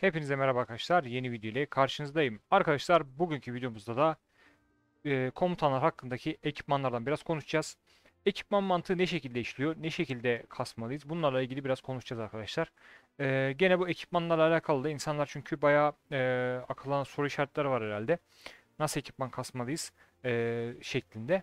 Hepinize merhaba arkadaşlar. Yeni video ile karşınızdayım. Arkadaşlar bugünkü videomuzda da e, komutanlar hakkındaki ekipmanlardan biraz konuşacağız. Ekipman mantığı ne şekilde işliyor? Ne şekilde kasmalıyız? Bunlarla ilgili biraz konuşacağız arkadaşlar. E, gene bu ekipmanlarla alakalı da insanlar çünkü bayağı e, akıllan soru işaretleri var herhalde. Nasıl ekipman kasmalıyız? E, şeklinde.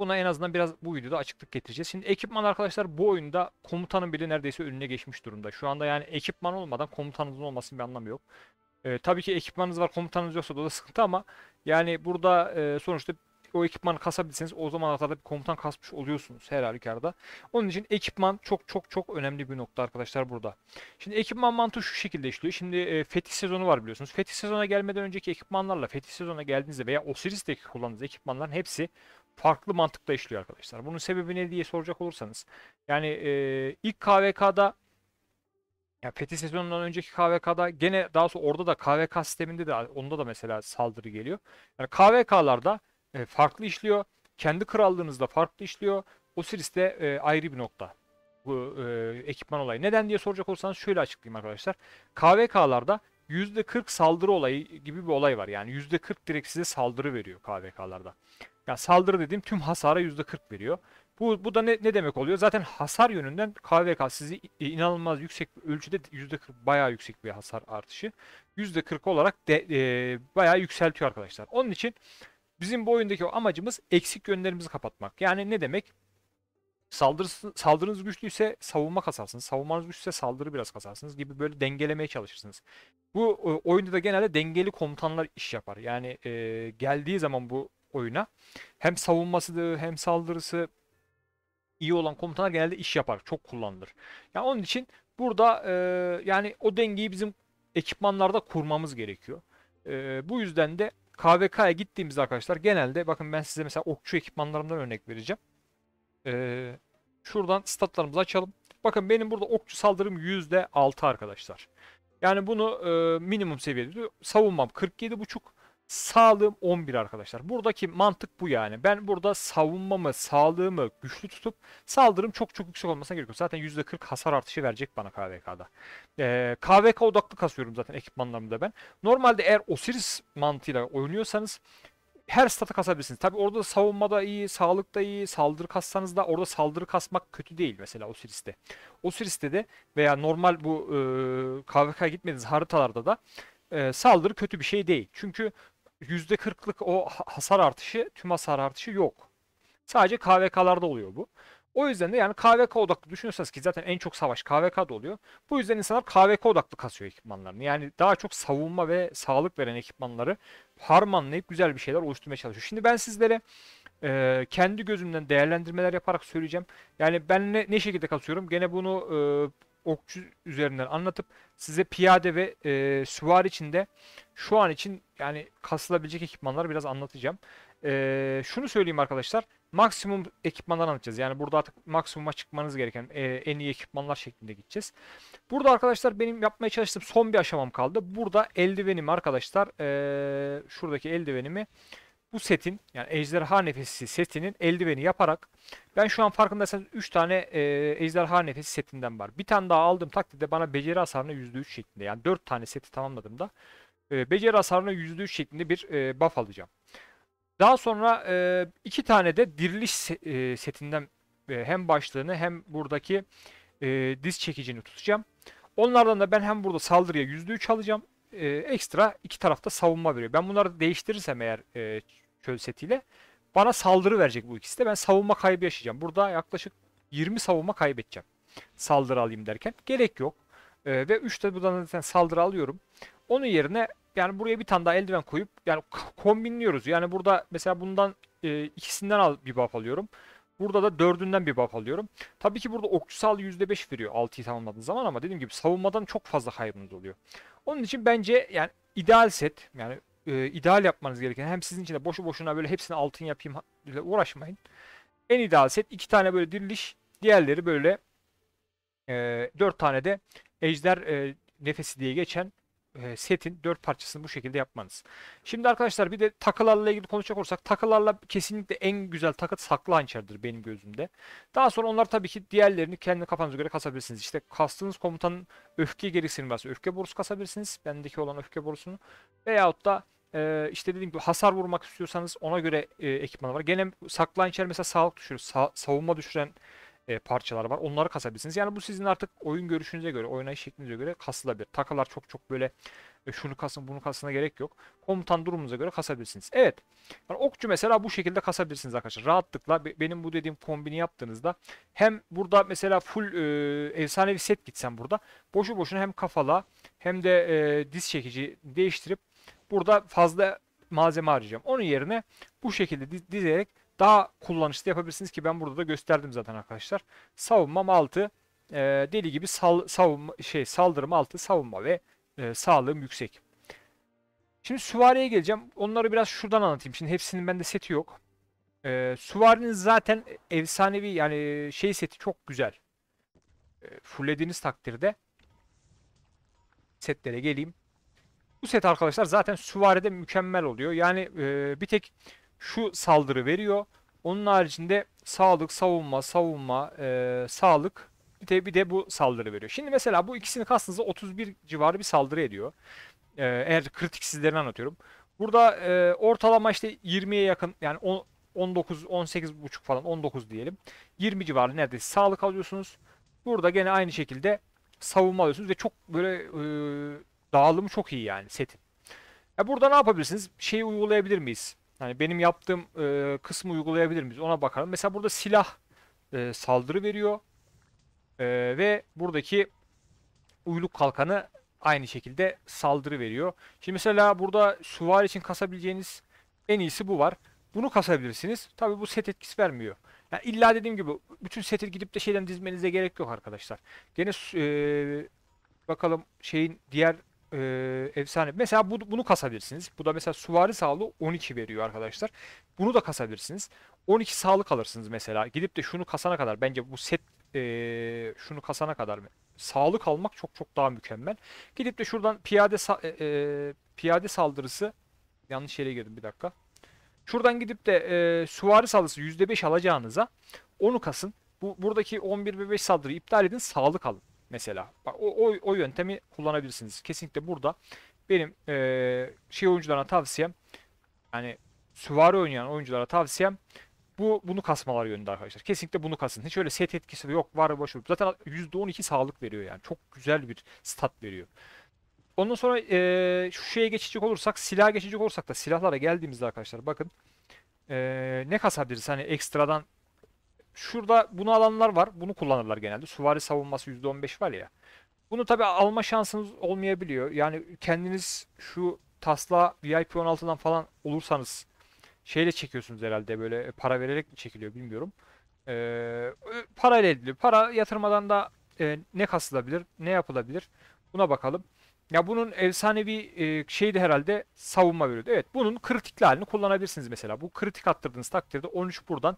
Buna en azından biraz bu videoda açıklık getireceğiz. Şimdi ekipman arkadaşlar bu oyunda komutanın bile neredeyse önüne geçmiş durumda. Şu anda yani ekipman olmadan komutanınızın olmasının bir anlamı yok. Ee, tabii ki ekipmanınız var komutanınız yoksa da, da sıkıntı ama yani burada e, sonuçta o ekipmanı kasabilirseniz o zaman da bir komutan kasmış oluyorsunuz her halükarda. Onun için ekipman çok çok çok önemli bir nokta arkadaşlar burada. Şimdi ekipman mantığı şu şekilde işliyor. Şimdi e, fetih sezonu var biliyorsunuz. Fetih sezona gelmeden önceki ekipmanlarla fetih sezona geldiğinizde veya Osiris'teki kullandığınız ekipmanların hepsi farklı mantıkla işliyor arkadaşlar. Bunun sebebi ne diye soracak olursanız. Yani e, ilk KVK'da ya Fethi sezonundan önceki KVK'da gene daha sonra orada da KVK sisteminde de onda da mesela saldırı geliyor. Yani KVK'larda e, farklı işliyor. Kendi krallığınızda farklı işliyor. Osiris'te e, ayrı bir nokta bu e, ekipman olayı. Neden diye soracak olursanız şöyle açıklayayım arkadaşlar. KVK'larda %40 saldırı olayı gibi bir olay var. Yani %40 direkt size saldırı veriyor KVK'larda. Yani saldırı dediğim tüm hasara %40 veriyor. Bu, bu da ne, ne demek oluyor? Zaten hasar yönünden KVK sizi inanılmaz yüksek ölçüde %40 bayağı yüksek bir hasar artışı. %40 olarak de, e, bayağı yükseltiyor arkadaşlar. Onun için bizim bu oyundaki o amacımız eksik yönlerimizi kapatmak. Yani ne demek? saldırınız güçlüyse savunma kasarsınız. Savunmanız güçlüyse saldırı biraz kasarsınız gibi böyle dengelemeye çalışırsınız. Bu e, oyunda da genelde dengeli komutanlar iş yapar. Yani e, geldiği zaman bu oyuna. Hem savunması da hem saldırısı iyi olan komutanlar genelde iş yapar. Çok kullanılır. yani onun için burada e, yani o dengeyi bizim ekipmanlarda kurmamız gerekiyor. E, bu yüzden de KVK'ya gittiğimizde arkadaşlar genelde bakın ben size mesela okçu ekipmanlarımdan örnek vereceğim. E, şuradan statlarımızı açalım. Bakın benim burada okçu saldırım %6 arkadaşlar. Yani bunu e, minimum seviyede savunmam 47.5 Sağlığım 11 arkadaşlar. Buradaki mantık bu yani. Ben burada savunmamı, sağlığımı güçlü tutup saldırım çok çok yüksek olmasına gerek yok. Zaten %40 hasar artışı verecek bana KVK'da. Ee, KVK odaklı kasıyorum zaten ekipmanlarımda ben. Normalde eğer Osiris mantığıyla oynuyorsanız her statı kasabilirsiniz. Tabi orada savunmada iyi, sağlıkta iyi, saldırı kassanız da orada saldırı kasmak kötü değil mesela Osiris'te. Osiris'te de veya normal bu e, KVK'ya gitmediğiniz haritalarda da e, saldırı kötü bir şey değil. Çünkü %40'lık o hasar artışı, tüm hasar artışı yok. Sadece KVK'larda oluyor bu. O yüzden de yani KVK odaklı düşünüyorsanız ki zaten en çok savaş KVK'da oluyor. Bu yüzden insanlar KVK odaklı kasıyor ekipmanlarını. Yani daha çok savunma ve sağlık veren ekipmanları harmanlayıp güzel bir şeyler oluşturmaya çalışıyor. Şimdi ben sizlere e, kendi gözümden değerlendirmeler yaparak söyleyeceğim. Yani ben ne, ne şekilde kasıyorum? Gene bunu e, okçu üzerinden anlatıp size piyade ve e, süvari de şu an için yani kasılabilecek ekipmanları biraz anlatacağım. E, şunu söyleyeyim arkadaşlar. Maksimum ekipmanlar anlatacağız. Yani burada artık maksimuma çıkmanız gereken e, en iyi ekipmanlar şeklinde gideceğiz. Burada arkadaşlar benim yapmaya çalıştığım son bir aşamam kaldı. Burada eldivenim arkadaşlar e, şuradaki eldivenimi bu setin yani ejderha nefesi setinin eldiveni yaparak ben şu an farkındaysanız 3 tane e, ejderha nefesi setinden var. Bir tane daha aldığım takdirde bana beceri hasarını %3 şeklinde yani 4 tane seti tamamladığımda e, beceri hasarını %3 şeklinde bir e, buff alacağım. Daha sonra e, iki tane de diriliş se e, setinden e, hem başlığını hem buradaki e, diz çekicini tutacağım. Onlardan da ben hem burada saldırıya %3 alacağım e, ekstra iki tarafta savunma veriyor. Ben bunları değiştirirsem eğer e, çöl setiyle bana saldırı verecek bu ikisi de. Ben savunma kaybı yaşayacağım. Burada yaklaşık 20 savunma kaybedeceğim. Saldırı alayım derken. Gerek yok. E, ve 3 de buradan zaten saldırı alıyorum. Onun yerine yani buraya bir tane daha eldiven koyup yani kombinliyoruz. Yani burada mesela bundan e, ikisinden al, bir buff alıyorum. Burada da dördünden bir buff alıyorum. Tabii ki burada okçu sağlığı %5 veriyor 6'yı tamamladığın zaman ama dediğim gibi savunmadan çok fazla kaybınız oluyor. Onun için bence yani ideal set yani e, ideal yapmanız gereken hem sizin için de boşu boşuna böyle hepsini altın yapayım uğraşmayın. En ideal set iki tane böyle diriliş diğerleri böyle e, dört tane de ejder e, nefesi diye geçen e, setin dört parçasını bu şekilde yapmanız. Şimdi arkadaşlar bir de takılarla ilgili konuşacak olursak takılarla kesinlikle en güzel takı saklı hançerdir benim gözümde. Daha sonra onlar tabii ki diğerlerini kendi kafanıza göre kasabilirsiniz. İşte kastığınız komutanın öfke gereksinimi varsa öfke borusu kasabilirsiniz. Bendeki olan öfke borusunu. Veyahut da e, işte dediğim gibi hasar vurmak istiyorsanız ona göre e, ekipman var. Gene saklı hançer mesela sağlık düşürür. Sa savunma düşüren e, parçalar var. Onları kasabilirsiniz. Yani bu sizin artık oyun görüşünüze göre, oynayış şeklinize göre kasılabilir. Takılar çok çok böyle e, şunu kasın bunu kasına gerek yok. Komutan durumunuza göre kasabilirsiniz. Evet. Yani okçu mesela bu şekilde kasabilirsiniz arkadaşlar. Rahatlıkla be, benim bu dediğim kombini yaptığınızda hem burada mesela full e, efsanevi set gitsem burada boşu boşuna hem kafala hem de e, diz çekici değiştirip burada fazla malzeme harcayacağım. Onun yerine bu şekilde dizerek daha kullanışlı yapabilirsiniz ki ben burada da gösterdim zaten arkadaşlar. Savunmam 6 e, deli gibi sal, savunma, şey, saldırım 6 savunma ve e, sağlığım yüksek. Şimdi süvariye geleceğim. Onları biraz şuradan anlatayım. Şimdi hepsinin bende seti yok. E, süvarinin zaten efsanevi yani şey seti çok güzel. E, fullediğiniz takdirde setlere geleyim. Bu set arkadaşlar zaten süvaride mükemmel oluyor. Yani e, bir tek şu saldırı veriyor. Onun haricinde sağlık, savunma, savunma, e, sağlık bir de, bir de bu saldırı veriyor. Şimdi mesela bu ikisini kastınızda 31 civarı bir saldırı ediyor. E, eğer kritiksizlerini anlatıyorum. Burada e, ortalama işte 20'ye yakın yani 10, 19, 18 buçuk falan 19 diyelim. 20 civarı neredeyse sağlık alıyorsunuz. Burada gene aynı şekilde savunma alıyorsunuz ve çok böyle e, dağılımı çok iyi yani setin. E, burada ne yapabilirsiniz? Şeyi uygulayabilir miyiz? Yani benim yaptığım e, kısmı uygulayabilir miyiz? Ona bakalım. Mesela burada silah e, saldırı veriyor. E, ve buradaki uyluk kalkanı aynı şekilde saldırı veriyor. Şimdi mesela burada süvari için kasabileceğiniz en iyisi bu var. Bunu kasabilirsiniz. Tabi bu set etkisi vermiyor. Yani illa dediğim gibi bütün seti gidip de şeyden dizmenize gerek yok arkadaşlar. Gene e, bakalım şeyin diğer e, efsane. Mesela bu, bunu kasabilirsiniz. Bu da mesela süvari sağlığı 12 veriyor arkadaşlar. Bunu da kasabilirsiniz. 12 sağlık alırsınız mesela. Gidip de şunu kasana kadar bence bu set e, şunu kasana kadar sağlık almak çok çok daha mükemmel. Gidip de şuradan piyade sa e, piyade saldırısı yanlış yere girdim bir dakika. Şuradan gidip de e, süvari saldırısı %5 alacağınıza onu kasın. Bu buradaki 11 ve 5 saldırıyı iptal edin, sağlık alın mesela. Bak, o, o, o yöntemi kullanabilirsiniz. Kesinlikle burada benim e, şey oyuncularına tavsiyem yani süvari oynayan oyunculara tavsiyem bu bunu kasmalar yönünde arkadaşlar. Kesinlikle bunu kasın. Hiç öyle set etkisi yok var başvurup. Zaten %12 sağlık veriyor yani. Çok güzel bir stat veriyor. Ondan sonra e, şu şeye geçecek olursak, silah geçecek olursak da silahlara geldiğimizde arkadaşlar bakın e, ne kasabiliriz? Hani ekstradan Şurada bunu alanlar var. Bunu kullanırlar genelde. Süvari savunması %15 var ya. Bunu tabi alma şansınız olmayabiliyor. Yani kendiniz şu tasla VIP 16'dan falan olursanız şeyle çekiyorsunuz herhalde böyle e, para vererek mi çekiliyor bilmiyorum. Ee, ile ediliyor. Para yatırmadan da e, ne kasılabilir, ne yapılabilir buna bakalım. Ya bunun efsanevi e, şeydi herhalde savunma veriyordu. Evet bunun kritikli halini kullanabilirsiniz mesela. Bu kritik attırdığınız takdirde 13 buradan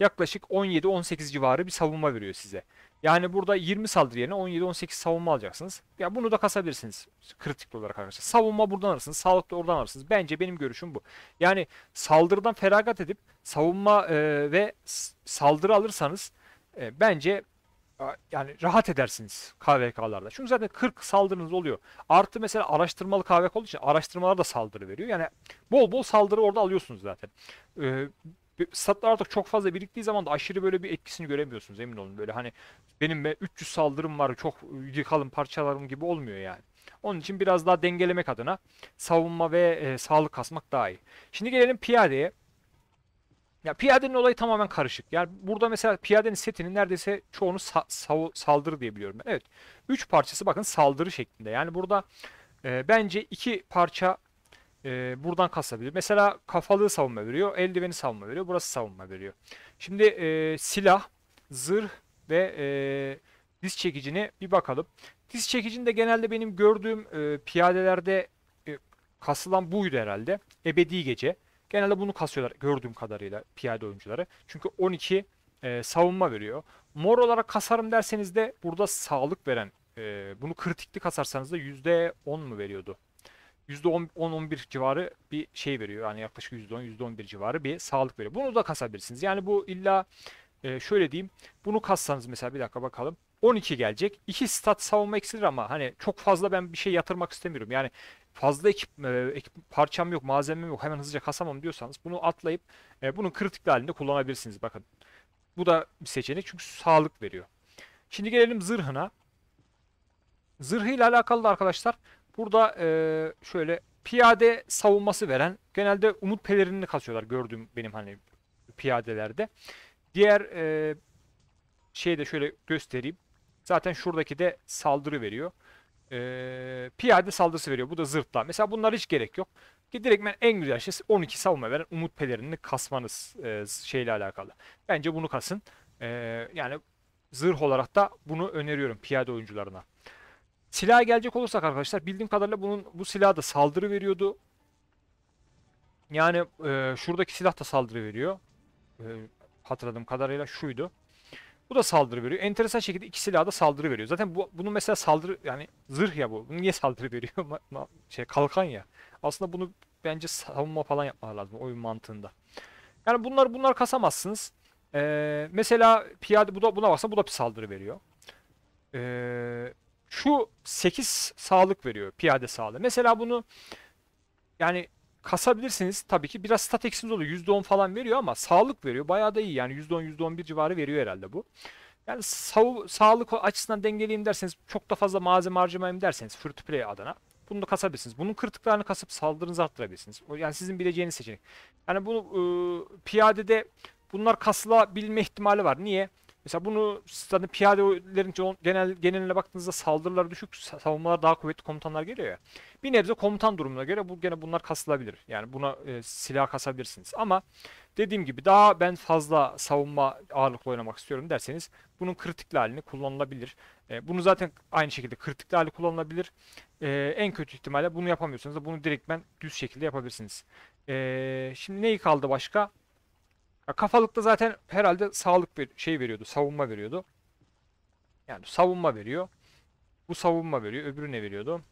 yaklaşık 17-18 civarı bir savunma veriyor size. Yani burada 20 saldırı yerine 17-18 savunma alacaksınız. Ya bunu da kasabilirsiniz kritik olarak arkadaşlar. Savunma buradan alırsınız, sağlık da oradan alırsınız. Bence benim görüşüm bu. Yani saldırıdan feragat edip savunma e, ve saldırı alırsanız e, bence yani rahat edersiniz KVK'larda. Çünkü zaten 40 saldırınız oluyor. Artı mesela araştırmalı KVK olduğu için araştırmalar da saldırı veriyor. Yani bol bol saldırı orada alıyorsunuz zaten. Ee, statlar artık çok fazla biriktiği zaman da aşırı böyle bir etkisini göremiyorsunuz emin olun. Böyle hani benim 300 saldırım var çok yıkalım parçalarım gibi olmuyor yani. Onun için biraz daha dengelemek adına savunma ve e, sağlık kasmak daha iyi. Şimdi gelelim piyadeye. Ya piyadenin olayı tamamen karışık. Yani burada mesela piyadenin setinin neredeyse çoğunu sa sa saldırı diyebiliyorum. ben. Evet. 3 parçası bakın saldırı şeklinde. Yani burada e, bence 2 parça e, buradan kasabiliyor. Mesela kafalığı savunma veriyor. Eldiveni savunma veriyor. Burası savunma veriyor. Şimdi e, silah, zırh ve e, diz çekicini bir bakalım. Diz çekicinde genelde benim gördüğüm e, piyadelerde e, kasılan buydu herhalde. Ebedi gece. Genelde bunu kasıyorlar gördüğüm kadarıyla piyade oyuncuları. Çünkü 12 e, savunma veriyor. Mor olarak kasarım derseniz de burada sağlık veren e, bunu kritikli kasarsanız da %10 mu veriyordu? %10-11 civarı bir şey veriyor. Yani yaklaşık %10, %11 civarı bir sağlık veriyor. Bunu da kasabilirsiniz. Yani bu illa e, şöyle diyeyim. Bunu kassanız mesela bir dakika bakalım. 12 gelecek. 2 stat savunma eksilir ama hani çok fazla ben bir şey yatırmak istemiyorum. Yani fazla ekip, e, ekip parçam yok, malzemem yok. Hemen hızlıca kasamam diyorsanız bunu atlayıp e, bunun kritik halinde kullanabilirsiniz. Bakın. Bu da bir seçenek çünkü sağlık veriyor. Şimdi gelelim zırhına. Zırhıyla alakalı da arkadaşlar Burada e, şöyle piyade savunması veren genelde Umut Pelerin'i kasıyorlar gördüğüm benim hani piyadelerde. Diğer e, şeyi de şöyle göstereyim. Zaten şuradaki de saldırı veriyor. E, piyade saldırısı veriyor. Bu da zırtla. Mesela bunlar hiç gerek yok. Ki direkt ben en güzel şey 12 savunma veren Umut Pelerin'i kasmanız e, şeyle alakalı. Bence bunu kasın. E, yani zırh olarak da bunu öneriyorum piyade oyuncularına. Silaha gelecek olursak arkadaşlar bildiğim kadarıyla bunun bu silah da saldırı veriyordu. Yani e, şuradaki silah da saldırı veriyor. E, hatırladığım kadarıyla şuydu. Bu da saldırı veriyor. Enteresan şekilde iki silah da saldırı veriyor. Zaten bu, bunun mesela saldırı yani zırh ya bu. Bunu niye saldırı veriyor? şey kalkan ya. Aslında bunu bence savunma falan yapmalar lazım oyun mantığında. Yani bunlar bunlar kasamazsınız. Ee, mesela piyade bu da buna baksa bu da bir saldırı veriyor. Ee, şu 8 sağlık veriyor piyade sağlığı. Mesela bunu yani kasabilirsiniz tabii ki. Biraz stat eksimiz oluyor. %10 falan veriyor ama sağlık veriyor. Bayağı da iyi yani %10 %11 civarı veriyor herhalde bu. Yani sağ, sağlık açısından dengeleyeyim derseniz çok da fazla malzeme harcamayayım derseniz free to play adına bunu da kasabilirsiniz. Bunun kırtıklarını kasıp saldırınızı arttırabilirsiniz. Yani sizin bileceğiniz seçenek. Yani bunu e, piyadede bunlar kasılabilme ihtimali var. Niye? Mesela bunu zaten piyadelerin genel geneline baktığınızda saldırılar düşük, savunmalar daha kuvvetli komutanlar geliyor ya. Bir nebze komutan durumuna göre bu gene bunlar kasılabilir. Yani buna e, silah kasabilirsiniz. Ama dediğim gibi daha ben fazla savunma ağırlıklı oynamak istiyorum derseniz bunun kritikli halini kullanılabilir. E, bunu zaten aynı şekilde kritikli hali kullanılabilir. E, en kötü ihtimalle bunu yapamıyorsanız da bunu direkt ben düz şekilde yapabilirsiniz. E, şimdi neyi kaldı başka? Ya kafalıkta zaten herhalde sağlık bir şey veriyordu. Savunma veriyordu. Yani savunma veriyor. Bu savunma veriyor. Öbürü ne veriyordu?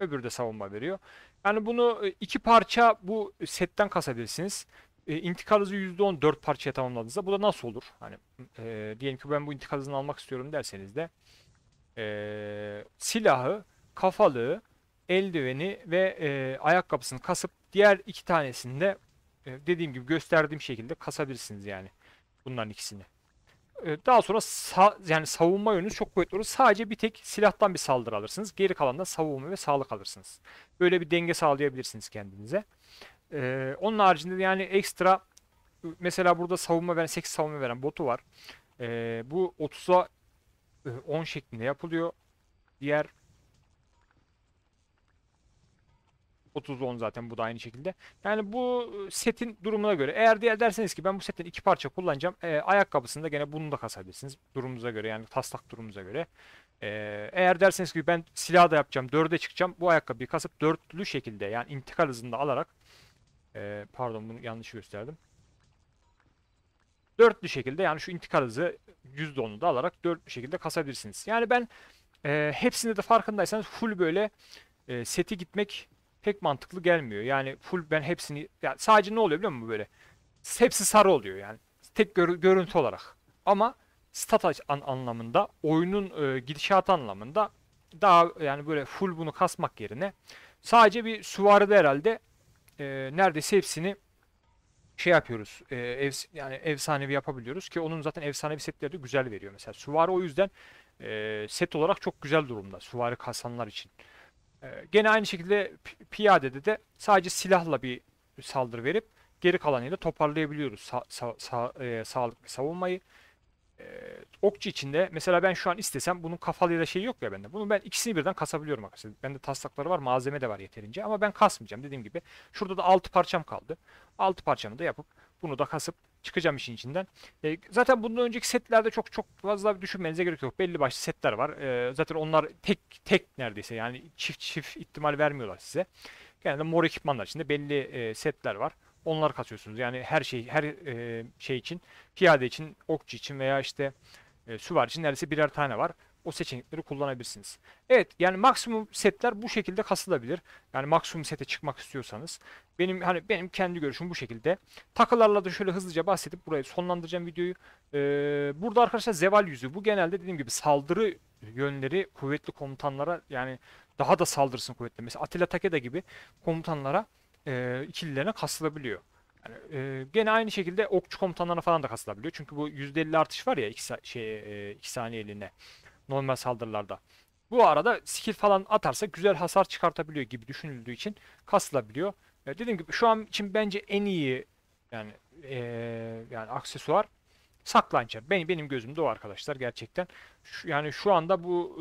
Öbürü de savunma veriyor. Yani bunu e, iki parça bu setten kasabilirsiniz. E, intikal hızı %10 4 parçaya tamamladığınızda bu da nasıl olur? Hani e, diyelim ki ben bu intikal hızını almak istiyorum derseniz de e, silahı, kafalığı, eldiveni ve e, ayakkabısını kasıp diğer iki tanesini de ee, dediğim gibi gösterdiğim şekilde kasabilirsiniz yani. Bunların ikisini. Ee, daha sonra sa yani savunma yönünüz çok kuvvetli olur. Sadece bir tek silahtan bir saldırı alırsınız. Geri kalandan savunma ve sağlık alırsınız. Böyle bir denge sağlayabilirsiniz kendinize. Ee, onun haricinde yani ekstra mesela burada savunma veren 8 savunma veren botu var. Ee, bu 30'a 10 e, şeklinde yapılıyor. Diğer 30-10 zaten bu da aynı şekilde. Yani bu e, setin durumuna göre eğer diye derseniz ki ben bu setten iki parça kullanacağım. E, ayakkabısını da gene bunu da kasabilirsiniz. Durumunuza göre yani taslak durumunuza göre. E, eğer derseniz ki ben silah da yapacağım. Dörde çıkacağım. Bu ayakkabıyı kasıp dörtlü şekilde yani intikal hızında alarak e, pardon bunu yanlış gösterdim. Dörtlü şekilde yani şu intikal hızı %10'u da alarak dörtlü şekilde kasabilirsiniz. Yani ben e, hepsinde de farkındaysanız full böyle e, seti gitmek pek mantıklı gelmiyor. Yani full ben hepsini yani sadece ne oluyor biliyor musun böyle? Hepsi sarı oluyor yani. Tek gör, görüntü olarak. Ama stat an, anlamında, oyunun e, gidişatı anlamında daha yani böyle full bunu kasmak yerine sadece bir süvaride herhalde e, neredeyse hepsini şey yapıyoruz. E, ev, yani efsanevi yapabiliyoruz ki onun zaten efsanevi setleri de güzel veriyor. Mesela suvarı o yüzden e, set olarak çok güzel durumda. suvarı kasanlar için. Ee, gene aynı şekilde piyadede de sadece silahla bir saldırı verip geri kalanıyla toparlayabiliyoruz sa sa sa e, sağlık ve savunmayı. E, okçu içinde mesela ben şu an istesem bunun kafalı ya da şey yok ya bende. Bunu ben ikisini birden kasabiliyorum arkadaşlar. Bende taslakları var, malzeme de var yeterince ama ben kasmayacağım dediğim gibi. Şurada da 6 parçam kaldı. 6 parçamı da yapıp bunu da kasıp çıkacağım işin içinden. E, zaten bundan önceki setlerde çok çok fazla düşünmenize gerek yok. Belli başlı setler var. E, zaten onlar tek tek neredeyse yani çift çift ihtimal vermiyorlar size. Genelde mor ekipmanlar içinde belli e, setler var. Onları katıyorsunuz. Yani her şey her e, şey için, piyade için, okçu için veya işte e, süvar için neredeyse birer tane var o seçenekleri kullanabilirsiniz. Evet yani maksimum setler bu şekilde kasılabilir. Yani maksimum sete çıkmak istiyorsanız. Benim hani benim kendi görüşüm bu şekilde. Takılarla da şöyle hızlıca bahsedip burayı sonlandıracağım videoyu. Ee, burada arkadaşlar zeval yüzü. Bu genelde dediğim gibi saldırı yönleri kuvvetli komutanlara yani daha da saldırsın kuvvetli. Mesela Atilla Takeda gibi komutanlara e, ikililerine kasılabiliyor. Yani, e, gene aynı şekilde okçu komutanlarına falan da kasılabiliyor. Çünkü bu %50 artış var ya 2 şey, e, iki saniyeliğine normal saldırılarda. Bu arada skill falan atarsa güzel hasar çıkartabiliyor gibi düşünüldüğü için kasılabiliyor. E, dediğim gibi şu an için bence en iyi yani e, yani aksesuar saklanca. Benim benim gözümde o arkadaşlar gerçekten. Şu, yani şu anda bu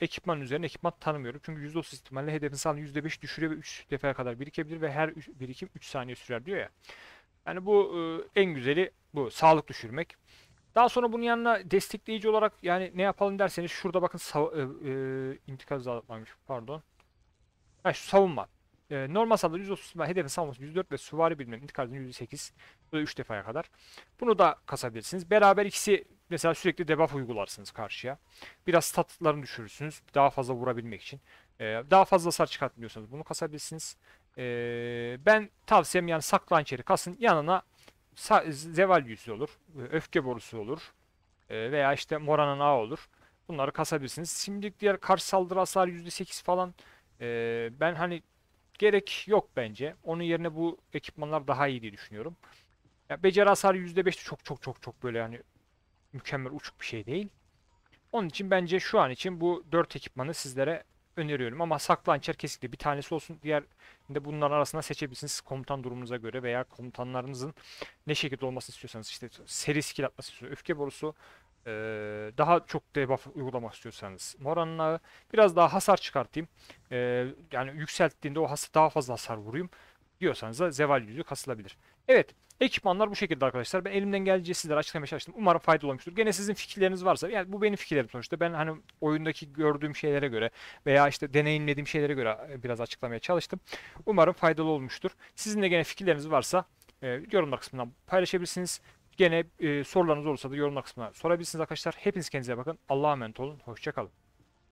e, ekipman üzerine ekipman tanımıyorum. Çünkü %30 ihtimalle hedefin sağlığını %5 düşürüyor ve 3 defa kadar birikebilir ve her üç, birikim 3 saniye sürer diyor ya. Yani bu e, en güzeli bu sağlık düşürmek. Daha sonra bunun yanına destekleyici olarak yani ne yapalım derseniz şurada bakın e, e, intikaz dağıtmamış pardon. Ha, şu savunma. E, normal saldırı %30 hedefin savunması 104 ve süvari bilimlerinin intikazının 108, bu da 3 defaya kadar. Bunu da kasabilirsiniz. Beraber ikisi mesela sürekli debuff uygularsınız karşıya. Biraz statlarını düşürürsünüz daha fazla vurabilmek için. E, daha fazla sar çıkartmıyorsanız bunu kasabilirsiniz. E, ben tavsiyem yani saklançeri kasın yanına zeval yüzü olur, e, öfke borusu olur e, veya işte moranın ağı olur. Bunları kasabilirsiniz. Şimdilik diğer karşı saldırı hasar %8 falan e, ben hani gerek yok bence. Onun yerine bu ekipmanlar daha iyi diye düşünüyorum. Ya beceri hasarı %5 çok çok çok çok böyle yani mükemmel uçuk bir şey değil. Onun için bence şu an için bu 4 ekipmanı sizlere öneriyorum. Ama saklançer hançer kesinlikle bir tanesi olsun. Diğer de bunların arasından seçebilirsiniz. Komutan durumunuza göre veya komutanlarınızın ne şekilde olmasını istiyorsanız işte seri skill atması istiyor. Öfke borusu daha çok debuff uygulamak istiyorsanız Moran'ın biraz daha hasar çıkartayım. yani yükselttiğinde o has daha fazla hasar vurayım diyorsanız da zeval yüzü kasılabilir. Evet. Ekipmanlar bu şekilde arkadaşlar. Ben elimden geldiğince sizlere açıklamaya çalıştım. Umarım faydalı olmuştur. Gene sizin fikirleriniz varsa yani bu benim fikirlerim sonuçta. Ben hani oyundaki gördüğüm şeylere göre veya işte deneyimlediğim şeylere göre e, biraz açıklamaya çalıştım. Umarım faydalı olmuştur. Sizin de gene fikirleriniz varsa e, yorumlar kısmından paylaşabilirsiniz. Gene e, sorularınız olursa da yorumlar kısmına sorabilirsiniz arkadaşlar. Hepiniz kendinize bakın. Allah'a emanet olun. Hoşçakalın.